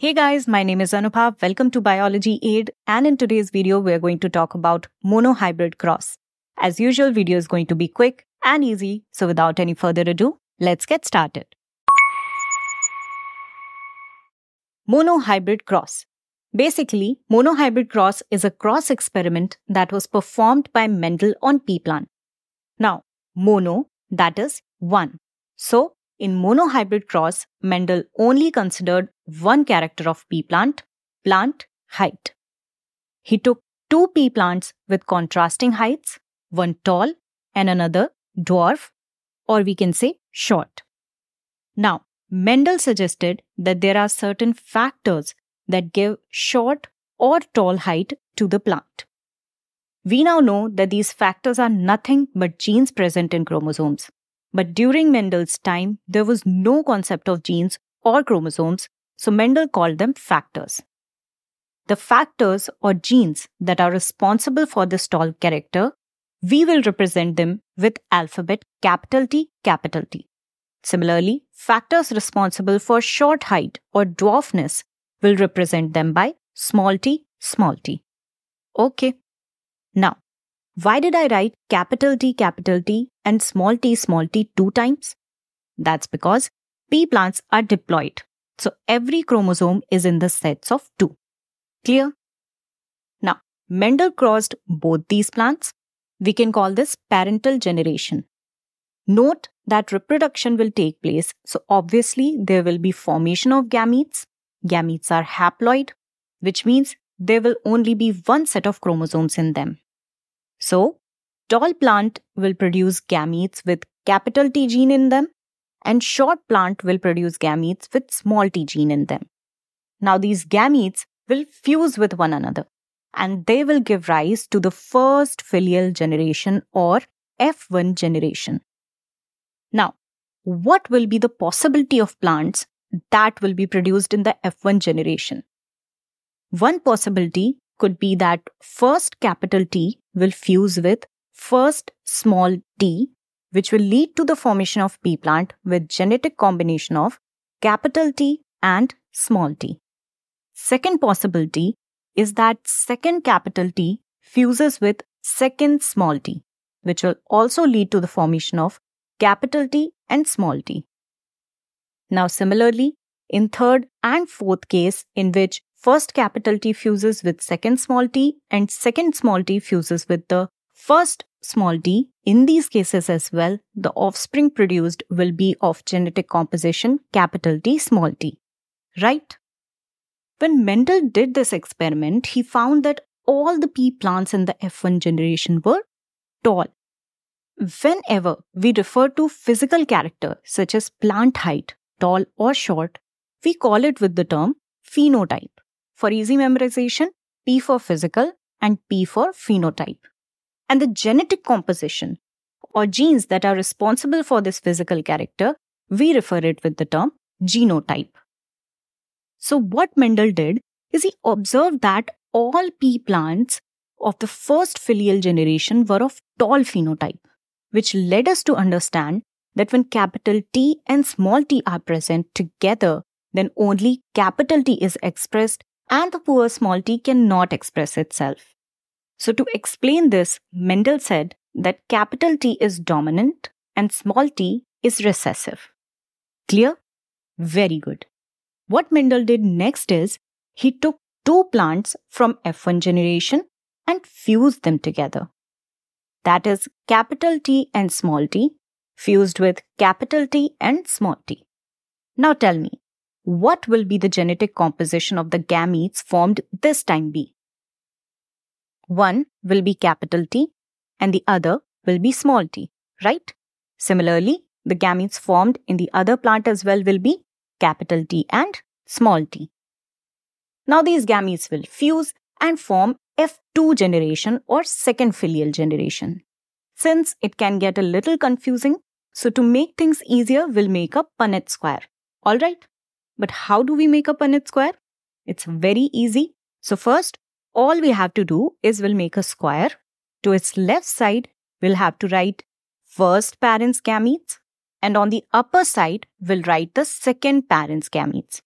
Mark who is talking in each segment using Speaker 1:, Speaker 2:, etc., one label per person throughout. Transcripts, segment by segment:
Speaker 1: Hey guys, my name is Anupha. Welcome to Biology Aid. And in today's video, we are going to talk about monohybrid cross. As usual, video is going to be quick and easy. So without any further ado, let's get started. Monohybrid cross. Basically, monohybrid cross is a cross experiment that was performed by Mendel on pea plant. Now, mono, that is one. So in monohybrid cross, Mendel only considered one character of pea plant, plant height. He took two pea plants with contrasting heights, one tall and another dwarf, or we can say short. Now, Mendel suggested that there are certain factors that give short or tall height to the plant. We now know that these factors are nothing but genes present in chromosomes. But during Mendel's time, there was no concept of genes or chromosomes, so Mendel called them factors. The factors or genes that are responsible for this tall character, we will represent them with alphabet capital T capital T. Similarly, factors responsible for short height or dwarfness will represent them by small t small t. Okay. Now, why did I write capital T capital T and small t small t two times? That's because pea plants are diploid. So every chromosome is in the sets of two. Clear? Now, Mendel crossed both these plants. We can call this parental generation. Note that reproduction will take place. So obviously there will be formation of gametes. Gametes are haploid, which means there will only be one set of chromosomes in them. So, tall plant will produce gametes with capital T gene in them, and short plant will produce gametes with small t gene in them. Now, these gametes will fuse with one another, and they will give rise to the first filial generation or F1 generation. Now, what will be the possibility of plants that will be produced in the F1 generation? One possibility could be that first capital T will fuse with first small t, which will lead to the formation of pea plant with genetic combination of capital T and small t. Second possibility is that second capital T fuses with second small t, which will also lead to the formation of capital T and small t. Now, similarly, in third and fourth case, in which First capital T fuses with second small t and second small t fuses with the first small t. In these cases as well, the offspring produced will be of genetic composition capital T small t. Right? When Mendel did this experiment, he found that all the pea plants in the F1 generation were tall. Whenever we refer to physical character such as plant height, tall or short, we call it with the term phenotype. For easy memorization, P for physical and P for phenotype. And the genetic composition, or genes that are responsible for this physical character, we refer it with the term genotype. So, what Mendel did is he observed that all pea plants of the first filial generation were of tall phenotype, which led us to understand that when capital T and small t are present together, then only capital T is expressed and the poor small t cannot express itself. So, to explain this, Mendel said that capital T is dominant and small t is recessive. Clear? Very good. What Mendel did next is he took two plants from F1 generation and fused them together. That is capital T and small t fused with capital T and small t. Now tell me, what will be the genetic composition of the gametes formed this time B? One will be capital T and the other will be small t, right? Similarly, the gametes formed in the other plant as well will be capital T and small t. Now these gametes will fuse and form F2 generation or second filial generation. Since it can get a little confusing, so to make things easier, we'll make a Punnett square. Alright? But how do we make a Punnett square? It's very easy. So first, all we have to do is we'll make a square. To its left side, we'll have to write first parent's gametes and on the upper side, we'll write the second parent's gametes.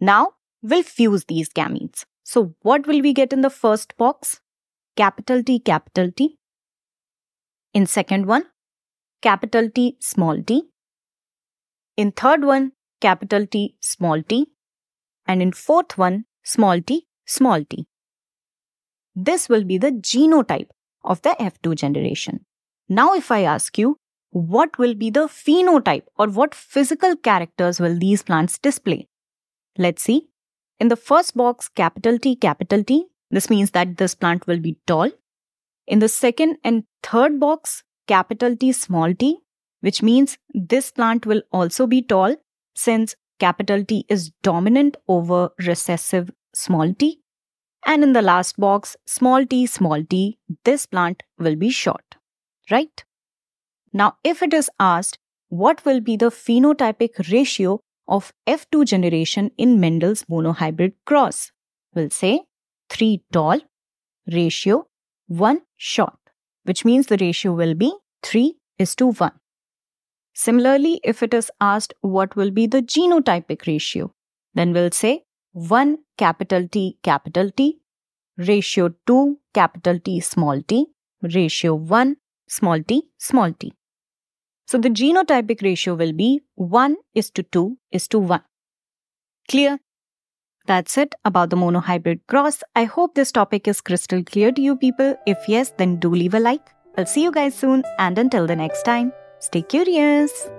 Speaker 1: Now, we'll fuse these gametes. So what will we get in the first box? Capital T, capital T. In second one, capital T, small t. In third one, capital T, small t, and in fourth one, small t, small t. This will be the genotype of the F2 generation. Now, if I ask you, what will be the phenotype or what physical characters will these plants display? Let's see. In the first box, capital T, capital T, this means that this plant will be tall. In the second and third box, capital T, small t, which means this plant will also be tall since capital T is dominant over recessive small t. And in the last box, small t, small t, this plant will be short, right? Now, if it is asked, what will be the phenotypic ratio of F2 generation in Mendel's monohybrid cross? We'll say 3 tall ratio 1 short, which means the ratio will be 3 is to 1. Similarly, if it is asked what will be the genotypic ratio, then we'll say 1 capital T capital T, ratio 2 capital T small t, ratio 1 small t small t. So the genotypic ratio will be 1 is to 2 is to 1. Clear? That's it about the monohybrid cross. I hope this topic is crystal clear to you people. If yes, then do leave a like. I'll see you guys soon and until the next time. Stay curious!